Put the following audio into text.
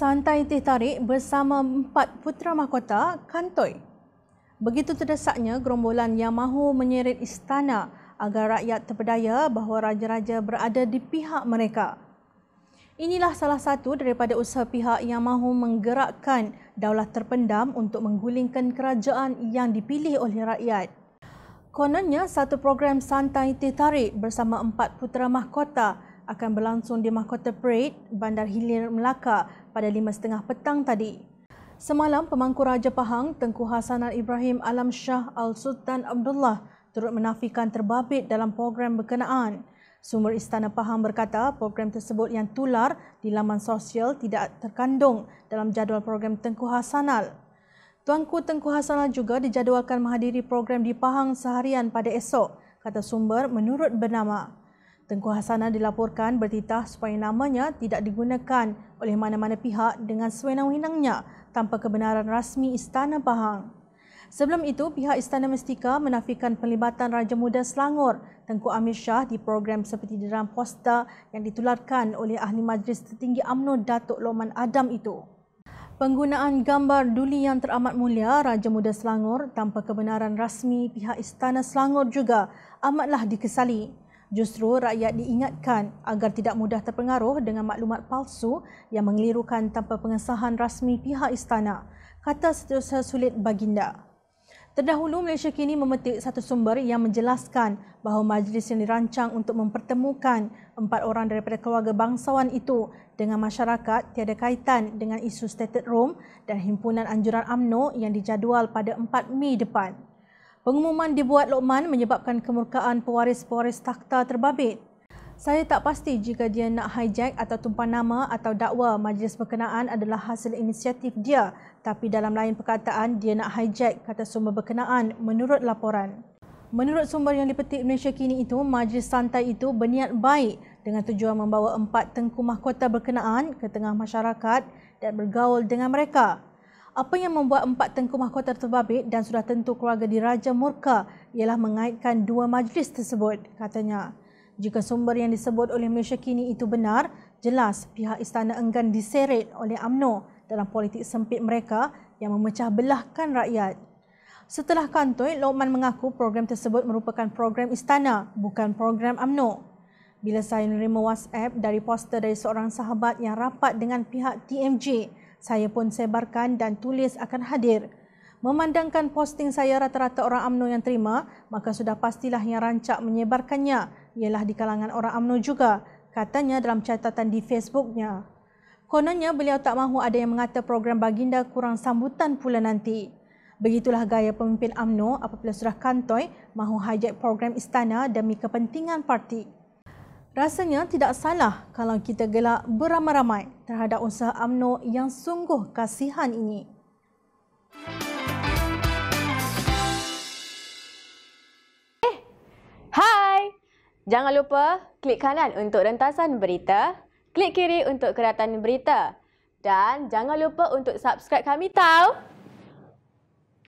santai teh tarik bersama empat putera mahkota kantoi. Begitu terdesaknya gerombolan yang mahu menyeret istana agar rakyat terpedaya bahawa raja-raja berada di pihak mereka. Inilah salah satu daripada usaha pihak yang mahu menggerakkan daulah terpendam untuk menggulingkan kerajaan yang dipilih oleh rakyat. Kononnya satu program santai teh tarik bersama empat putera mahkota akan berlangsung di Mahkota Perit, Bandar Hilir Melaka pada 5.30 petang tadi. Semalam, pemangku Raja Pahang Tengku Hasanal Ibrahim Alam Shah Al-Sultan Abdullah turut menafikan terbabit dalam program berkenaan. Sumber Istana Pahang berkata program tersebut yang tular di laman sosial tidak terkandung dalam jadual program Tengku Hasanal. Tuanku Tengku Hasanal juga dijadualkan menghadiri program di Pahang seharian pada esok, kata sumber menurut bernama Tengku Hasanah dilaporkan bertitah supaya namanya tidak digunakan oleh mana-mana pihak dengan sewenang-wenangnya tanpa kebenaran rasmi Istana Pahang. Sebelum itu, pihak Istana Mestika menafikan pelibatan Raja Muda Selangor Tengku Amir Shah di program seperti di dalam posta yang ditularkan oleh Ahli Majlis Tertinggi UMNO Datuk Loman Adam itu. Penggunaan gambar duli yang teramat mulia Raja Muda Selangor tanpa kebenaran rasmi pihak Istana Selangor juga amatlah dikesali. Justru rakyat diingatkan agar tidak mudah terpengaruh dengan maklumat palsu yang mengelirukan tanpa pengesahan rasmi pihak istana, kata setiausaha sulit Baginda. Terdahulu, Malaysia kini memetik satu sumber yang menjelaskan bahawa majlis yang dirancang untuk mempertemukan empat orang daripada keluarga bangsawan itu dengan masyarakat tiada kaitan dengan isu stated room dan himpunan anjuran AMNO yang dijadual pada 4 Mei depan. Pengumuman dibuat Lokman menyebabkan kemurkaan pewaris-pewaris takhta terbabit. Saya tak pasti jika dia nak hijack atau tumpah nama atau dakwa majlis berkenaan adalah hasil inisiatif dia. Tapi dalam lain perkataan, dia nak hijack kata sumber berkenaan menurut laporan. Menurut sumber yang dipetik Malaysia kini itu, majlis santai itu berniat baik dengan tujuan membawa empat tengku mahkota berkenaan ke tengah masyarakat dan bergaul dengan mereka. Apa yang membuat empat tengku mahkota terbabit dan sudah tentu keluarga diraja murka ialah mengaitkan dua majlis tersebut, katanya. Jika sumber yang disebut oleh Malaysia kini itu benar, jelas pihak istana enggan diseret oleh AMNO dalam politik sempit mereka yang memecah belahkan rakyat. Setelah kantoi, Lokman mengaku program tersebut merupakan program istana, bukan program AMNO. Bila saya menerima WhatsApp dari poster dari seorang sahabat yang rapat dengan pihak TMJ, saya pun sebarkan dan tulis akan hadir. Memandangkan posting saya rata-rata orang Amno yang terima, maka sudah pastilah yang rancak menyebarkannya ialah di kalangan orang Amno juga, katanya dalam catatan di Facebooknya. Kononnya beliau tak mahu ada yang mengata program baginda kurang sambutan pula nanti. Begitulah gaya pemimpin Amno apabila sudah kantoi mahu hijack program istana demi kepentingan parti. Rasanya tidak salah kalau kita gelak beramai-ramai terhadap usaha AMNO yang sungguh kasihan ini. Eh. Hai. Jangan lupa klik kanan untuk rentasan berita, klik kiri untuk keratan berita dan jangan lupa untuk subscribe kami tahu.